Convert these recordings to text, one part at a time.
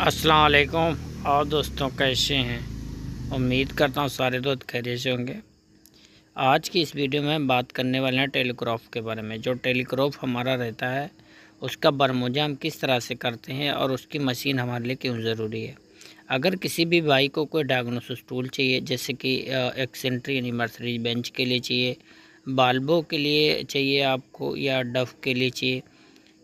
असलकुम और दोस्तों कैसे हैं उम्मीद करता हूँ सारे दोस्त खैरियत से होंगे आज की इस वीडियो में बात करने वाले हैं टेलीक्रॉफ के बारे में जो टेलीक्रॉफ हमारा रहता है उसका बरमोजा हम किस तरह से करते हैं और उसकी मशीन हमारे लिए क्यों ज़रूरी है अगर किसी भी भाई को कोई डायग्नोसिस टूल चाहिए जैसे कि एक्सेंट्री यानी मर्सरीज बेंच के लिए चाहिए बाल्बो के लिए चाहिए आपको या डफ के लिए चाहिए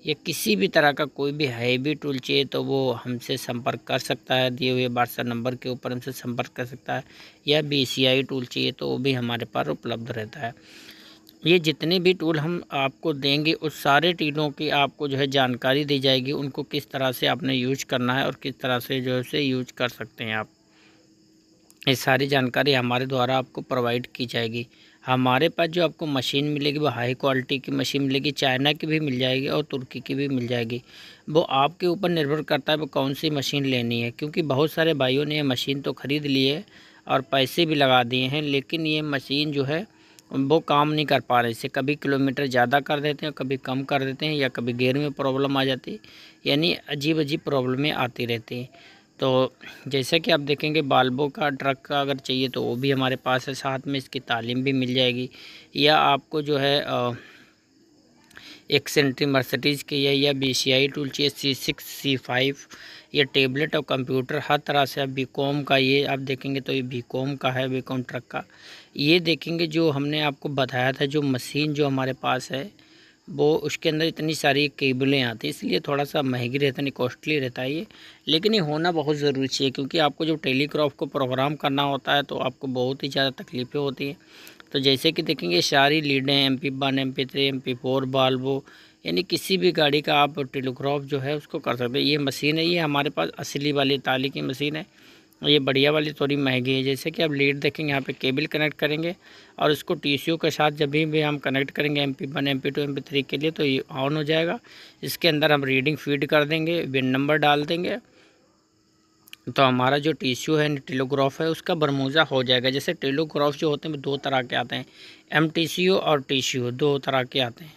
या किसी भी तरह का कोई भी हैवी टूल चाहिए तो वो हमसे संपर्क कर सकता है दिए हुए व्हाट्सएप नंबर के ऊपर हमसे संपर्क कर सकता है या बी टूल चाहिए तो वो भी हमारे पास उपलब्ध रहता है ये जितने भी टूल हम आपको देंगे उस सारे टीलों की आपको जो है जानकारी दी जाएगी उनको किस तरह से आपने यूज करना है और किस तरह से जो है उसे यूज कर सकते हैं आप ये सारी जानकारी हमारे द्वारा आपको प्रोवाइड की जाएगी हमारे पास जो आपको मशीन मिलेगी वो हाई क्वालिटी की मशीन मिलेगी चाइना की भी मिल जाएगी और तुर्की की भी मिल जाएगी वो आपके ऊपर निर्भर करता है वो कौन सी मशीन लेनी है क्योंकि बहुत सारे भाइयों ने ये मशीन तो ख़रीद ली है और पैसे भी लगा दिए हैं लेकिन ये मशीन जो है वो काम नहीं कर पा रहे इसे कभी किलोमीटर ज़्यादा कर देते हैं कभी कम कर देते हैं या कभी गेयर में प्रॉब्लम आ जाती है यानी अजीब अजीब प्रॉब्लमें आती रहती हैं तो जैसा कि आप देखेंगे बाल्बो का ट्रक का अगर चाहिए तो वो भी हमारे पास है साथ में इसकी तालीम भी मिल जाएगी या आपको जो है सेंट्री मर्सिडीज़ की या बी सी आई टूल चाहिए सी सिक्स सी फाइव या टेबलेट और कंप्यूटर हर तरह से आप बी कॉम का ये आप देखेंगे तो ये बी कॉम का है बी कॉम ट्रक का ये देखेंगे जो हमने आपको बताया था जो मशीन जो हमारे पास है वो उसके अंदर इतनी सारी केबलें आती हैं इसलिए थोड़ा सा महंगी रहता है कॉस्टली रहता है ये लेकिन ये होना बहुत ज़रूरी है क्योंकि आपको जो टेलीक्रॉफ को प्रोग्राम करना होता है तो आपको बहुत ही ज़्यादा तकलीफ़ें होती हैं तो जैसे कि देखेंगे सारी लीडें M P one M P three M P four valve यानी किसी भी गाड़ी का आप टेलीक्रॉफ जो है उसको कर सकते हैं ये मशीन है ये हमारे पास असली वाली ताली की मशीन है ये बढ़िया वाली थोड़ी महंगी है जैसे कि आप लीड देखेंगे यहाँ पे केबल कनेक्ट करेंगे और इसको टीसीयू के साथ जब भी, भी हम कनेक्ट करेंगे M P one M P two M P three के लिए तो ये ऑन हो जाएगा इसके अंदर हम रीडिंग फीड कर देंगे विन नंबर डाल देंगे तो हमारा जो यू है टेलोग्राफ है उसका बरमूजा हो जाएगा जैसे टेलोग्राफ जो होते हैं दो तरह के आते हैं एम टी सी यू और यू दो तरह के आते हैं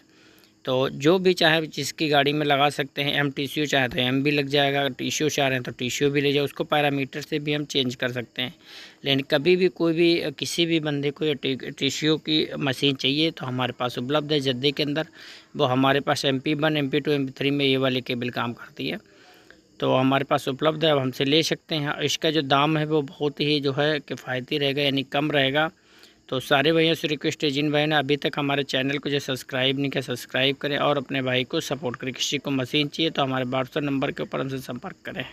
तो जो भी चाहे जिसकी गाड़ी में लगा सकते हैं एम टी सी चाहे तो एम भी लग जाएगा टिश्यू चाह रहे हैं तो टिश्यू भी ले जाए उसको पैरामीटर से भी हम चेंज कर सकते हैं लेकिन कभी भी कोई भी किसी भी बंदे को यू की मशीन चाहिए तो हमारे पास उपलब्ध है जद्दे के अंदर वो हमारे पास M P one M P two M P three में ये वाली केबल काम करती है तो हमारे पास उपलब्ध है अब हमसे ले सकते हैं इसका जो दाम है वो बहुत ही जो है किफ़ायती रहेगा यानी कम रहेगा तो सारे भाइयों से रिक्वेस्ट है जिन भाइयों ने अभी तक हमारे चैनल को जो सब्सक्राइब नहीं किया सब्सक्राइब करें और अपने भाई को सपोर्ट करें किसी को मशीन चाहिए तो हमारे व्हाट्सअप नंबर के ऊपर हमसे संपर्क करें